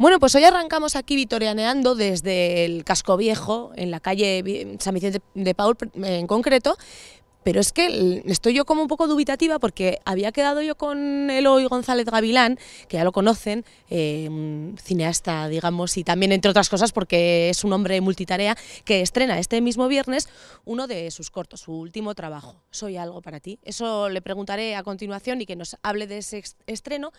Bueno, pues hoy arrancamos aquí vitorianeando desde el Casco Viejo, en la calle San Vicente de Paul en concreto, pero es que estoy yo como un poco dubitativa porque había quedado yo con Eloy González Gavilán, que ya lo conocen, em, cineasta, digamos, y también entre otras cosas porque es un hombre multitarea que estrena este mismo viernes uno de sus cortos, su último trabajo, Soy algo para ti. Eso le preguntaré a continuación y que nos hable de ese estreno,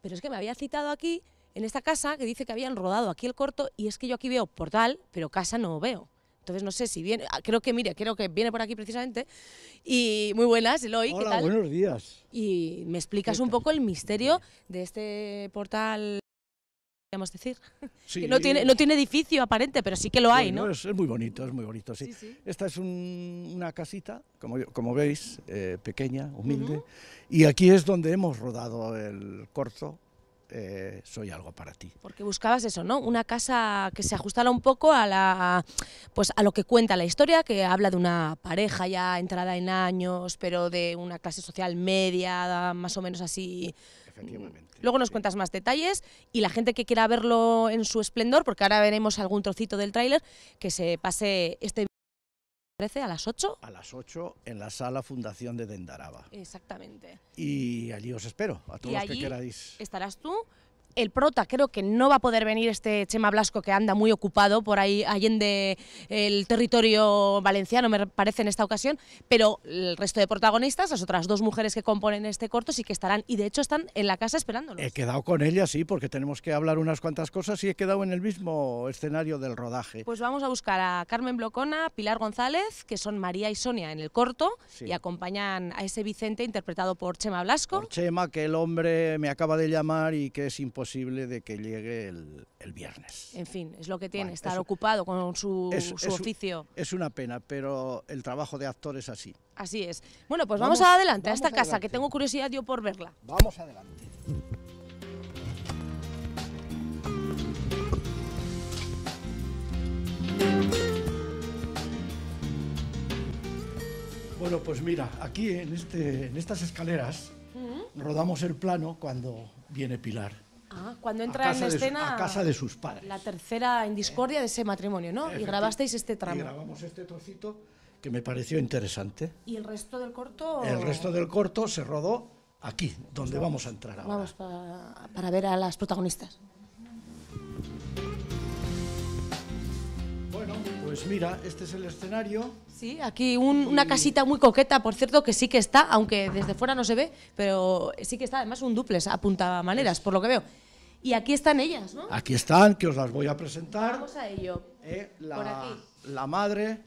pero es que me había citado aquí en esta casa que dice que habían rodado aquí el corto y es que yo aquí veo portal, pero casa no veo. Entonces no sé si viene, ah, creo que mire, creo que viene por aquí precisamente. Y muy buenas, Eloy, Hola, ¿qué tal? buenos días. Y me explicas un poco el misterio de este portal podríamos decir. Que no tiene, no tiene edificio aparente, pero sí que lo hay, ¿no? Es, muy bonito, es muy bonito, sí. Esta es una casita, como, como veis, eh, pequeña, humilde, y aquí es donde hemos rodado el corto eh, soy algo para ti. Porque buscabas eso, ¿no? Una casa que se ajustara un poco a, la, pues, a lo que cuenta la historia, que habla de una pareja ya entrada en años, pero de una clase social media, más o menos así. Efectivamente. Luego nos cuentas más detalles y la gente que quiera verlo en su esplendor, porque ahora veremos algún trocito del tráiler, que se pase este 13 a las 8. A las 8 en la sala Fundación de Dendaraba. Exactamente. Y allí os espero, a todos los que queráis. Estarás tú, el prota creo que no va a poder venir este Chema Blasco que anda muy ocupado por ahí allende el territorio valenciano me parece en esta ocasión, pero el resto de protagonistas, las otras dos mujeres que componen este corto sí que estarán y de hecho están en la casa esperándolos. He quedado con ella, sí, porque tenemos que hablar unas cuantas cosas y he quedado en el mismo escenario del rodaje. Pues vamos a buscar a Carmen Blocona, Pilar González, que son María y Sonia en el corto y acompañan a ese Vicente interpretado por Chema Blasco. Chema, que el hombre me acaba de llamar y que es imposible de que llegue el, viernes. En fin, es lo que tiene, estar ocupado con su, oficio. Es una pena, pero el trabajo de actor es así. Así es. Bueno, pues vamos, adelante a esta casa, que tengo curiosidad yo por verla. Vamos adelante. Bueno, pues mira, aquí en, este, en estas escaleras rodamos el plano cuando viene Pilar. Ah, cuando entra en escena. a casa de sus padres. La tercera en discordia de ese matrimonio, ¿no? Y grabasteis este tramo. Y grabamos este trocito que me pareció interesante. ¿Y el resto del corto? El resto del corto se rodó aquí, donde vamos a entrar ahora. Vamos para, ver a las protagonistas. Bueno, pues mira, este es el escenario. Sí, aquí una casita muy coqueta, por cierto, que sí que está, aunque desde fuera no se ve, pero sí que está, además un duples a punta maneras, por lo que veo. Y aquí están ellas, ¿no? Aquí están, que os las voy a presentar. Vamos a ello. Eh, la, la madre.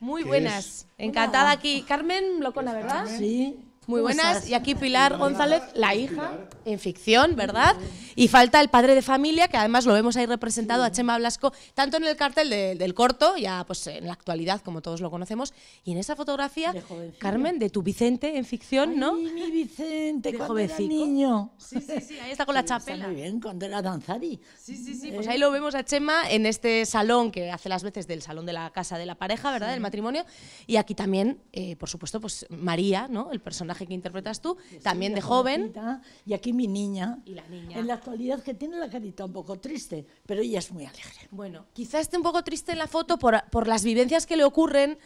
Muy buenas. Encantada aquí. Carmen Locona, ¿verdad? Sí. Muy buenas. Y aquí Pilar González, la hija, en ficción, ¿verdad? Y falta el padre de familia, que además lo vemos ahí representado a Chema Blasco, tanto en el cartel del corto, ya pues en la actualidad, como todos lo conocemos, y en esa fotografía, Carmen, de tu Vicente en ficción, ¿no? mi Vicente, de niño. Sí, sí, sí, ahí está con la chapela. Está muy bien, cuando era danzari. Sí, sí, sí, eh. pues ahí lo vemos a Chema en este salón que hace las veces del salón de la casa de la pareja, ¿verdad? Del matrimonio. Y aquí también, eh, por supuesto, pues María, ¿no? El personaje que interpretas tú, también de joven. y aquí mi niña. Y la niña actualidad que tiene la carita un poco triste, pero ella es muy alegre. Bueno, quizás esté un poco triste en la foto por, por las vivencias que le ocurren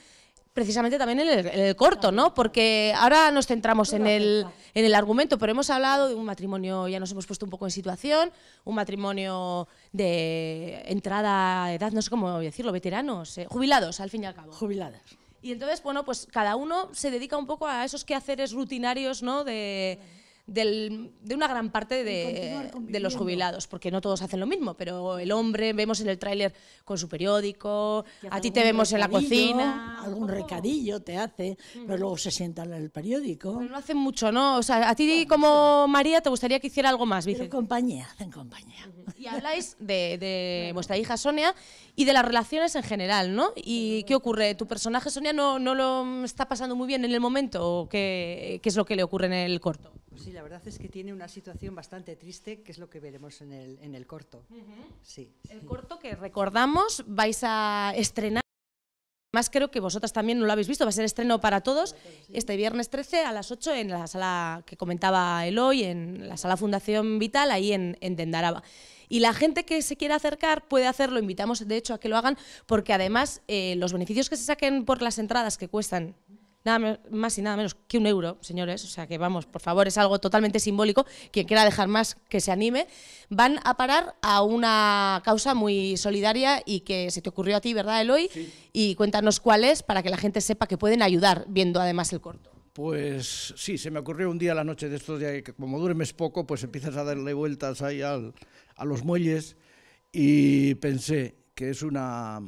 precisamente también en el, corto, ¿no? Porque ahora nos centramos en el, en el argumento, pero hemos hablado de un matrimonio, ya nos hemos puesto un poco en situación, un matrimonio de entrada, edad, no sé cómo decirlo, veteranos, eh, jubilados al fin y al cabo. Jubiladas. Y entonces, bueno, pues cada uno se dedica un poco a esos quehaceres rutinarios, ¿no? De, de una gran parte de, los jubilados, porque no todos hacen lo mismo, pero el hombre vemos en el tráiler con su periódico, a ti te vemos en la cocina. Algún recadillo te hace, mm. pero luego se sientan en el periódico. no hacen mucho, ¿no? O sea, a ti como María te gustaría que hiciera algo más, Vice. Hacen compañía, hacen compañía. Y habláis de, vuestra hija Sonia y de las relaciones en general, ¿no? ¿Y qué ocurre? ¿Tu personaje Sonia no, no lo está pasando muy bien en el momento o qué es lo que le ocurre en el corto? Pues sí, la verdad es que tiene una situación bastante triste, que es lo que veremos en el, corto. el corto que recordamos vais a estrenar. además creo que vosotras también no lo habéis visto, va a ser estreno para todos este viernes 13 a las 8 en la sala que comentaba Eloy, en la sala Fundación Vital, ahí en, en Y la gente que se quiera acercar puede hacerlo, invitamos de hecho a que lo hagan, porque además eh, los beneficios que se saquen por las entradas que cuestan nada más y nada menos que un euro, señores. O sea que vamos, por favor, es algo totalmente simbólico. Quien quiera dejar más, que se anime. Van a parar a una causa muy solidaria y que se te ocurrió a ti, ¿verdad, Eloy? Y cuéntanos cuál es para que la gente sepa que pueden ayudar viendo además el corto. Pues sí, se me ocurrió un día la noche de estos días que como duermes poco, pues empiezas a darle vueltas ahí a los muelles y pensé que es una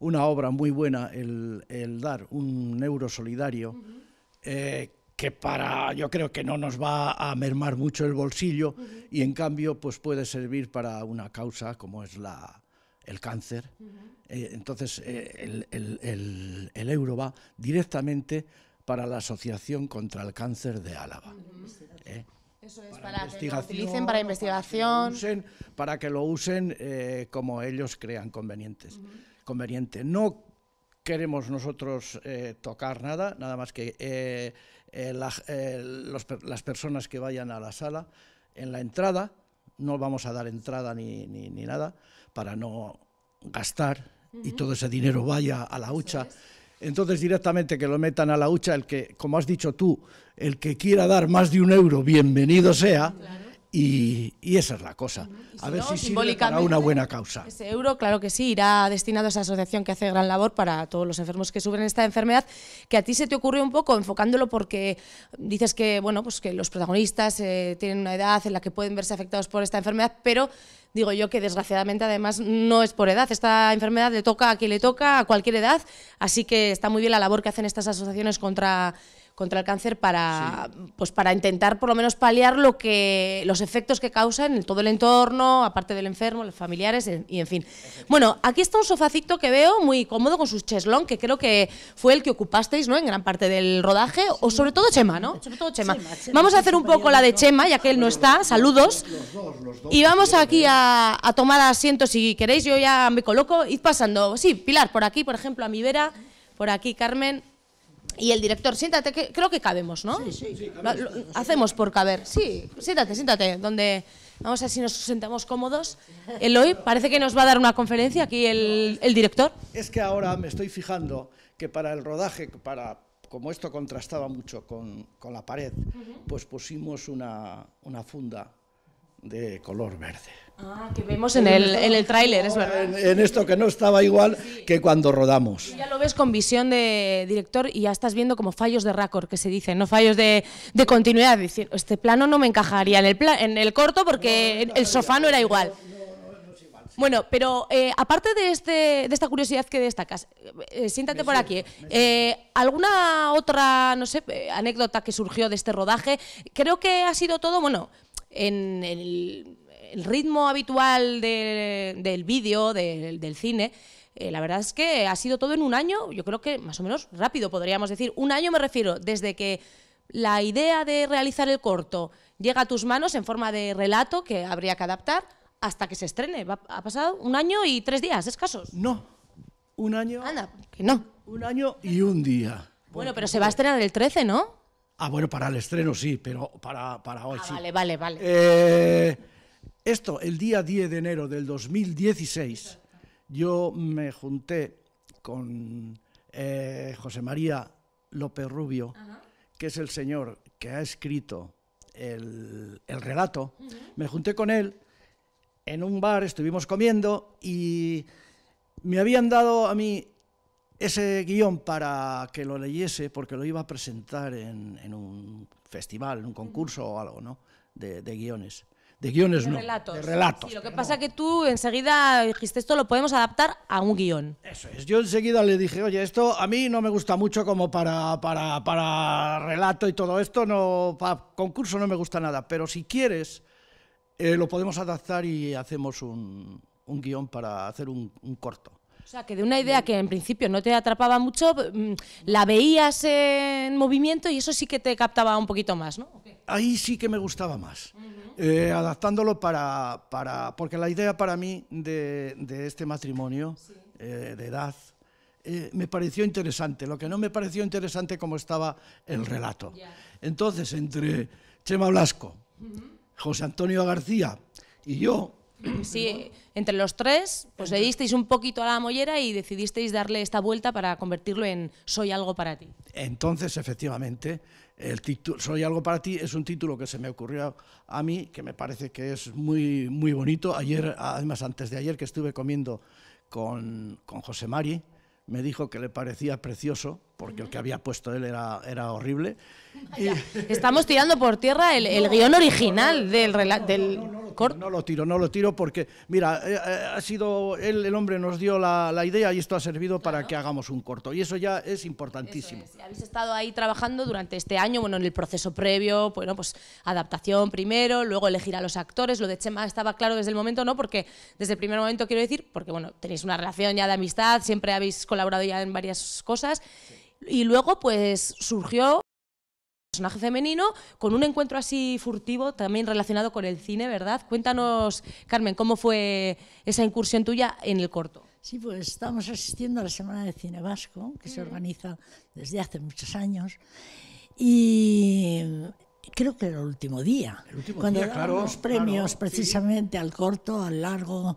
una obra muy buena, el, dar un euro solidario, eh, que para yo creo que no nos va a mermar mucho el bolsillo y en cambio pues puede servir para una causa como es la, el cáncer. Eh, entonces eh, el, euro va directamente para la Asociación contra el Cáncer de Álava. Eso es, para, que lo utilicen para investigación. Para que lo usen, como ellos crean convenientes conveniente. No queremos nosotros eh, tocar nada, nada más que eh, eh, las personas que vayan a la sala en la entrada, no vamos a dar entrada ni, ni, nada para no gastar y todo ese dinero vaya a la hucha. Entonces directamente que lo metan a la hucha, el que, como has dicho tú, el que quiera dar más de un euro, bienvenido sea. Y, esa es la cosa. a ver si sirve para una buena causa. Ese euro, claro que sí, irá destinado a esa asociación que hace gran labor para todos los enfermos que sufren esta enfermedad, que a ti se te ocurre un poco enfocándolo porque dices que, bueno, pues que los protagonistas eh, tienen una edad en la que pueden verse afectados por esta enfermedad, pero digo yo que desgraciadamente además no es por edad, esta enfermedad le toca a quien le toca, a cualquier edad, así que está muy bien la labor que hacen estas asociaciones contra contra el cáncer para, pues para intentar por lo menos paliar lo que, los efectos que causan en todo el entorno, aparte del enfermo, los familiares y en fin. Bueno, aquí está un sofacito que veo muy cómodo con sus cheslón, que creo que fue el que ocupasteis ¿no? en gran parte del rodaje, o sobre todo Chema, ¿no? Sobre todo Chema. vamos a hacer un poco la de Chema, ya que él no está, saludos. y vamos aquí a, a tomar asiento si queréis, yo ya me coloco, id pasando. Sí, Pilar, por aquí, por ejemplo, a mi vera, por aquí Carmen, y el director, siéntate, creo que cabemos, ¿no? Sí, sí, sí hacemos por caber. Sí, siéntate, siéntate, donde vamos a ver si nos sentamos cómodos. El hoy parece que nos va a dar una conferencia aquí el, director. Es que ahora me estoy fijando que para el rodaje, para como esto contrastaba mucho con, la pared, pues pusimos una, una funda de color verde. Ah, que vemos en el, en el tráiler, es verdad. En, esto que no estaba igual que cuando rodamos. Ya lo ves con visión de director y ya estás viendo como fallos de récord, que se dicen, no fallos de, de continuidad. Decir, este plano no me encajaría en el, en el corto porque el sofá no era igual. Bueno, pero eh, aparte de, este, de esta curiosidad que destacas, eh, siéntate por aquí. Eh, ¿Alguna otra, no sé, anécdota que surgió de este rodaje? Creo que ha sido todo, bueno, en el, ritmo habitual del vídeo, del cine, eh, la verdad es que ha sido todo en un año, yo creo que más o menos rápido, podríamos decir. Un año me refiero, desde que la idea de realizar el corto llega a tus manos en forma de relato que habría que adaptar hasta que se estrene. ha pasado un año y tres días, escasos. No, un año. Anda, que no. Un año y un día. Bueno, pero se va a estrenar el 13, ¿no? Ah, bueno, para el estreno sí, pero para, para hoy ah, sí. Vale, vale, vale. Eh, esto, el día 10 de enero del 2016, yo me junté con eh, José María López Rubio, que es el señor que ha escrito el, relato. Me junté con él en un bar, estuvimos comiendo y me habían dado a mí ese guión para que lo leyese, porque lo iba a presentar en, un festival, en un concurso o algo, ¿no? De, guiones. De guiones no, de relatos. Sí, lo que pasa es que tú enseguida dijiste esto lo podemos adaptar a un guión. Eso es, yo enseguida le dije, oye, esto a mí no me gusta mucho como para, para, para relato y todo esto, no, para concurso no me gusta nada, pero si quieres eh, lo podemos adaptar y hacemos un, un guión para hacer un corto. O sea, que de una idea que en principio no te atrapaba mucho, mm, la veías en movimiento y eso sí que te captaba un poquito más, ¿no? Ahí sí que me gustaba más, eh, adaptándolo para, para, Porque la idea para mí de, este matrimonio eh, de edad eh, me pareció interesante, lo que no me pareció interesante como estaba el relato. Entonces, entre Chema Blasco, José Antonio García y yo, sí, entre los tres, pues le disteis un poquito a la mollera y decidisteis darle esta vuelta para convertirlo en Soy algo para ti. Entonces, efectivamente, el título Soy algo para ti es un título que se me ocurrió a mí, que me parece que es muy, muy bonito. Ayer, además, antes de ayer que estuve comiendo con, con José Mari, me dijo que le parecía precioso porque el que había puesto él era, era horrible. Estamos tirando por tierra el, guión original del, del corto. No lo tiro, no lo tiro porque, mira, eh, eh, ha sido él, el hombre nos dio la, idea y esto ha servido para que hagamos un corto. Y eso ya es importantísimo. Habéis estado ahí trabajando durante este año, bueno, en el proceso previo, bueno, pues adaptación primero, luego elegir a los actores. Lo de Chema estaba claro desde el momento, ¿no? Porque desde el primer momento quiero decir, porque bueno, tenéis una relación ya de amistad, siempre habéis colaborado ya en varias cosas y luego pues surgió personaje femenino con un encuentro así furtivo también relacionado con el cine, ¿verdad? Cuéntanos, Carmen, ¿cómo fue esa incursión tuya en el corto? Sí, pues estamos asistiendo a la Semana de Cine Vasco, que se mm. organiza desde hace muchos años, y creo que era el último día, el último cuando día, claro, los premios precisamente al corto, al largo,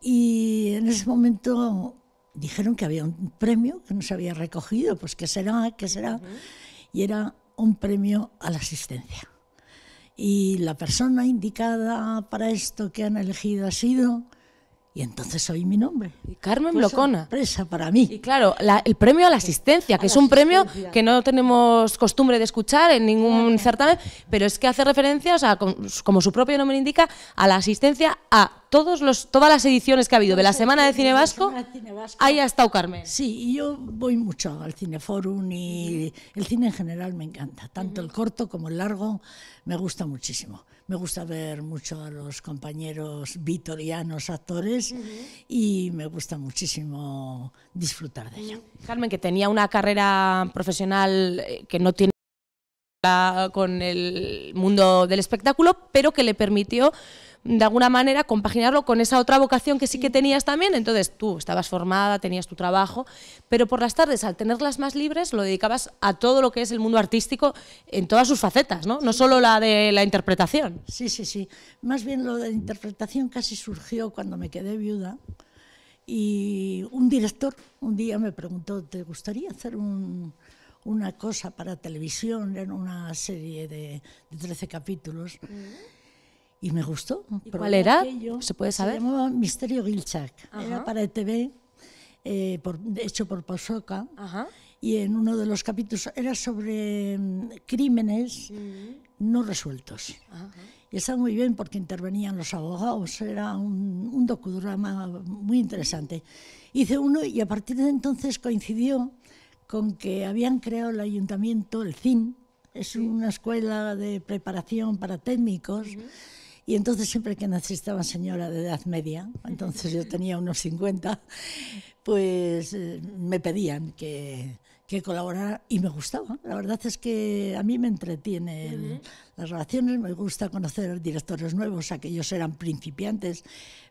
y en ese momento dijeron que había un premio que no se había recogido, pues qué será, qué será, y era un premio a la asistencia. Y la persona indicada para esto que han elegido ha sido y entonces oí mi nombre. Carmen pues Blocona. para mí. Y claro, el premio a la asistencia, que es un premio que no tenemos costumbre de escuchar en ningún certamen, pero es que hace referencia, o sea, como su propio nombre indica, a la asistencia a todos los, todas las ediciones que ha habido de la pues Semana de Cine Vasco, ahí ha estado Carmen. Sí, y yo voy mucho al Cineforum y el cine en general me encanta, tanto el corto como el largo, me gusta muchísimo me gusta ver mucho a los compañeros vitorianos actores y me gusta muchísimo disfrutar de ella. Carmen, que tenía una carrera profesional eh, que no tiene con el mundo del espectáculo, pero que le permitió de alguna manera compaginarlo con esa otra vocación que sí que tenías también, entonces tú estabas formada, tenías tu trabajo, pero por las tardes, al tenerlas más libres, lo dedicabas a todo lo que es el mundo artístico en todas sus facetas, ¿no? No solo la de la interpretación. Sí, sí, sí. Más bien lo de la interpretación casi surgió cuando me quedé viuda y un director un día me preguntó, ¿te gustaría hacer una cosa para televisión? en una serie de, 13 capítulos. Mm y me gustó. cuál era? ¿Se puede saber? Se llamaba Misterio Gilchak. Era para ETV, eh, hecho por Pozoca. Y en uno de los capítulos era sobre mm, crímenes mm. no resueltos. Ajá. Y estaba muy bien porque intervenían los abogados. Era un, docudrama muy interesante. Hice uno y a partir de entonces coincidió con que habían creado el ayuntamiento, el CIN, es una escuela de preparación para técnicos. Y entonces siempre que necesitaban señora de edad media, entonces yo tenía unos 50, pues eh, me pedían que, que colaborara y me gustaba. La verdad es que a mí me entretienen las relaciones, me gusta conocer directores nuevos, aquellos eran principiantes,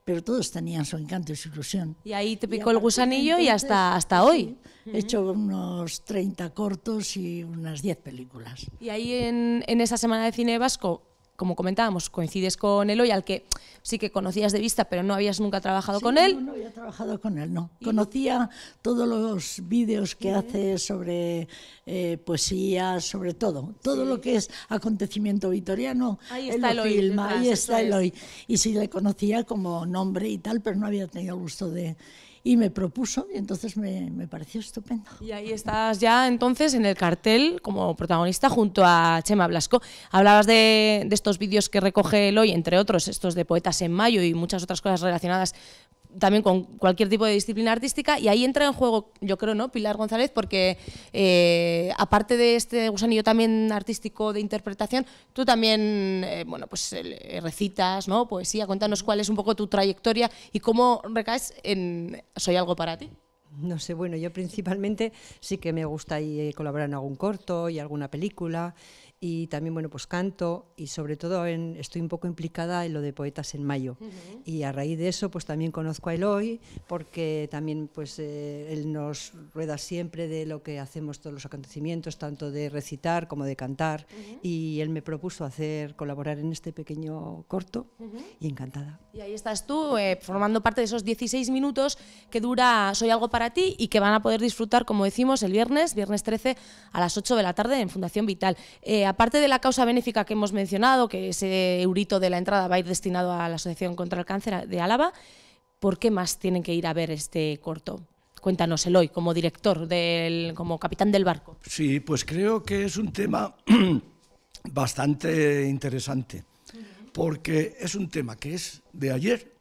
pero todos tenían su encanto y su ilusión. Y ahí te picó el gusanillo y hasta, hasta hoy. He hecho unos 30 cortos y unas 10 películas. Y ahí en, en esa semana de cine vasco como comentábamos, coincides con Eloy, al que sí que conocías de vista, pero no habías nunca trabajado con él. No, no había trabajado con él, no. Conocía todos los vídeos que hace sobre eh, poesía, sobre todo. Todo lo que es acontecimiento vitoriano, ahí está Eloy, ahí está Eloy. Y sí le conocía como nombre y tal, pero no había tenido gusto de y me propuso y entonces me, me, pareció estupendo. Y ahí estás ya entonces en el cartel como protagonista junto a Chema Blasco. Hablabas de, de estos vídeos que recoge hoy, entre otros, estos de Poetas en Mayo y muchas otras cosas relacionadas también con cualquier tipo de disciplina artística y ahí entra en juego, yo creo, ¿no? Pilar González, porque eh, aparte de este gusanillo también artístico de interpretación, tú también, eh, bueno, pues eh, recitas, ¿no? Poesía, cuéntanos cuál es un poco tu trayectoria y cómo recaes en Soy algo para ti. No sé, bueno, yo principalmente sí que me gusta colaborar en algún corto y alguna película y también, bueno, pues canto y sobre todo estoy un poco implicada en lo de Poetas en Mayo. Y a raíz de eso, pues también conozco a Eloy, porque también, pues eh, él nos rueda siempre de lo que hacemos todos los acontecimientos, tanto de recitar como de cantar. Y él me propuso hacer, colaborar en este pequeño corto y encantada. Y ahí estás tú, eh, formando parte de esos 16 minutos que dura Soy algo para ti y que van a poder disfrutar, como decimos, el viernes, viernes 13 a las 8 de la tarde en Fundación Vital. Eh, aparte de la causa benéfica que hemos mencionado, que ese eh, eurito de la entrada va a ir destinado a la Asociación contra el Cáncer de Álava, ¿por qué más tienen que ir a ver este corto? Cuéntanos, Eloy, como director, del, como capitán del barco. Sí, pues creo que es un tema bastante interesante, porque es un tema que es de ayer,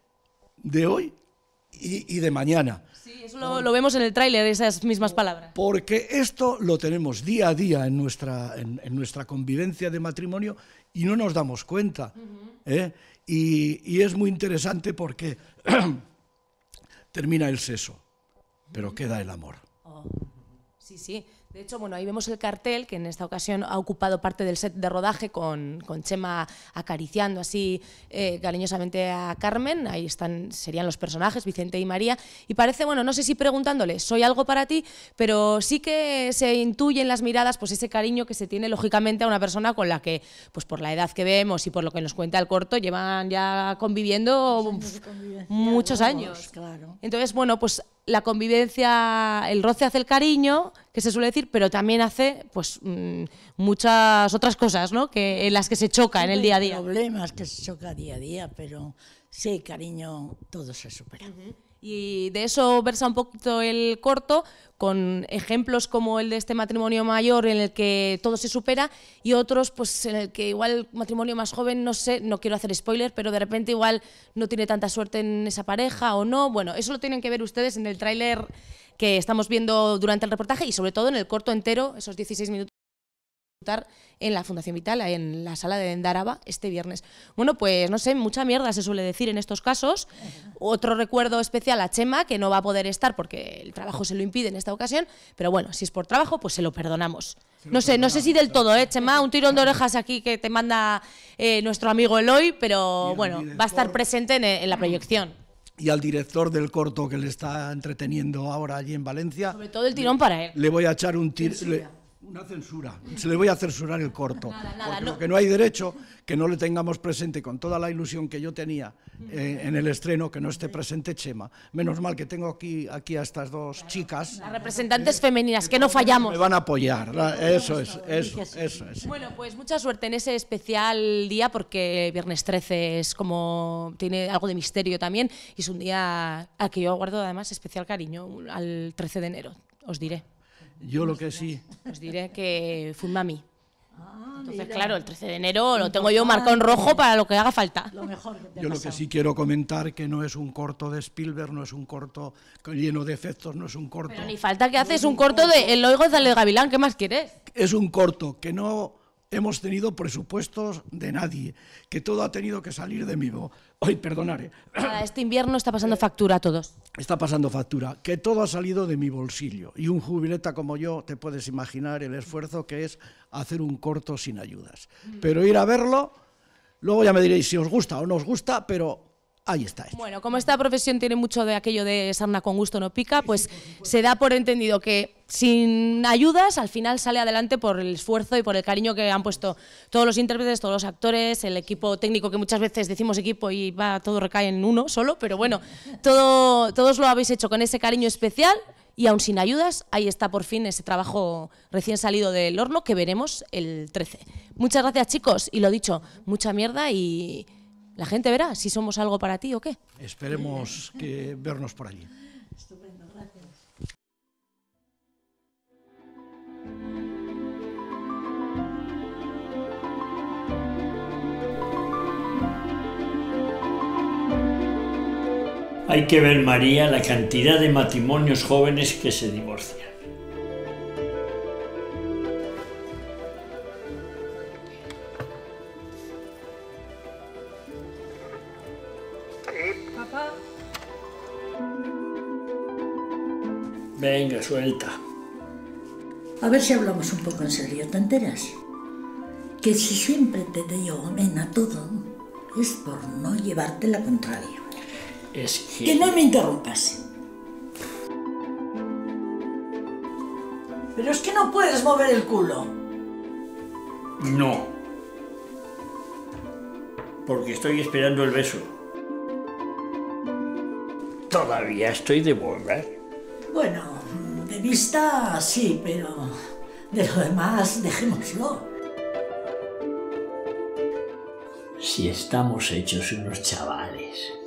de hoy y, de mañana. Sí, eso lo, vemos en el tráiler, esas mismas palabras. Porque esto lo tenemos día a día en nuestra, en, nuestra convivencia de matrimonio y no nos damos cuenta. ¿eh? y, es muy interesante porque termina el seso, pero queda el amor. Oh. Sí, sí. De hecho, bueno, ahí vemos el cartel que en esta ocasión ha ocupado parte del set de rodaje con, Chema acariciando así eh, cariñosamente a Carmen. Ahí están, serían los personajes, Vicente y María. Y parece, bueno, no sé si preguntándole, soy algo para ti, pero sí que se intuye en las miradas pues ese cariño que se tiene lógicamente a una persona con la que, pues por la edad que vemos y por lo que nos cuenta el corto, llevan ya conviviendo muchos años. Entonces, bueno, pues la convivencia, el roce hace el cariño, que se suele decir, pero también hace pues mm, muchas otras cosas, ¿no? Que en las que se choca en el día a día. Problemas que se choca día a día, pero Sí, cariño, todo se supera. Y de eso versa un poquito el corto, con ejemplos como el de este matrimonio mayor en el que todo se supera y otros pues en el que igual matrimonio más joven, no sé, no quiero hacer spoiler, pero de repente igual no tiene tanta suerte en esa pareja o no. Bueno, eso lo tienen que ver ustedes en el tráiler que estamos viendo durante el reportaje y sobre todo en el corto entero, esos 16 minutos en la Fundación Vital, en la sala de Dendaraba, este viernes. Bueno, pues no sé, mucha mierda se suele decir en estos casos. Otro recuerdo especial a Chema, que no va a poder estar porque el trabajo se lo impide en esta ocasión, pero bueno, si es por trabajo, pues se lo perdonamos. no sé, no sé si del todo, ¿eh, Chema? Un tirón de orejas aquí que te manda eh, nuestro amigo Eloy, pero bueno, va a estar presente en, la proyección. Y al director del corto que le está entreteniendo ahora allí en Valencia. Sobre todo el tirón para él. Le voy a echar un tirón. Una censura. Se le voy a censurar el corto. porque no. que no hay derecho que no le tengamos presente con toda la ilusión que yo tenía eh, en el estreno, que no esté presente Chema. Menos mal que tengo aquí, aquí a estas dos chicas. Las representantes femeninas, que no fallamos. Me van a apoyar. eso es, eso, es. Bueno, pues mucha suerte en ese especial día, porque viernes 13 es como. tiene algo de misterio también. Y es un día al que yo guardo además especial cariño, al 13 de enero, os diré. Yo lo que sí. Os diré que fui mami. Ah, Entonces, claro, el 13 de enero lo tengo yo marcado en rojo para lo que haga falta. yo lo que sí quiero comentar que no es un corto de Spielberg, no es un corto lleno de efectos, no es un corto. ni falta que haces es un corto de El Oigo del Gavilán, ¿qué más quieres? Es un corto que no hemos tenido presupuestos de nadie, que todo ha tenido que salir de mi bolsillo. Hoy, perdonaré. Este invierno está pasando factura a todos. Está pasando factura, que todo ha salido de mi bolsillo. Y un jubileta como yo, te puedes imaginar el esfuerzo que es hacer un corto sin ayudas. Mm. Pero ir a verlo, luego ya me diréis si os gusta o no os gusta, pero ahí está. Bueno, como esta profesión tiene mucho de aquello de sarna con gusto no pica, pues se da por entendido que sin ayudas al final sale adelante por el esfuerzo y por el cariño que han puesto todos los intérpretes, todos los actores, el equipo técnico que muchas veces decimos equipo y va todo recae en uno solo, pero bueno, todo, todos lo habéis hecho con ese cariño especial y aún sin ayudas, ahí está por fin ese trabajo recién salido del horno que veremos el 13. Muchas gracias chicos y lo dicho, mucha mierda y la gente verá si somos algo para ti o qué. Esperemos que vernos por allí. Estupendo, gracias. Hay que ver, María, la cantidad de matrimonios jóvenes que se divorcian. suelta. A ver si hablamos un poco en serio, ¿te enteras? Que si siempre te doy amén a todo, es por no llevarte la contraria. Es que... Que no me interrumpas. Pero es que no puedes mover el culo. No. Porque estoy esperando el beso. Todavía estoy de volver. Bueno, de vista sí, pero de lo demás dejémoslo. Si estamos hechos unos chavales.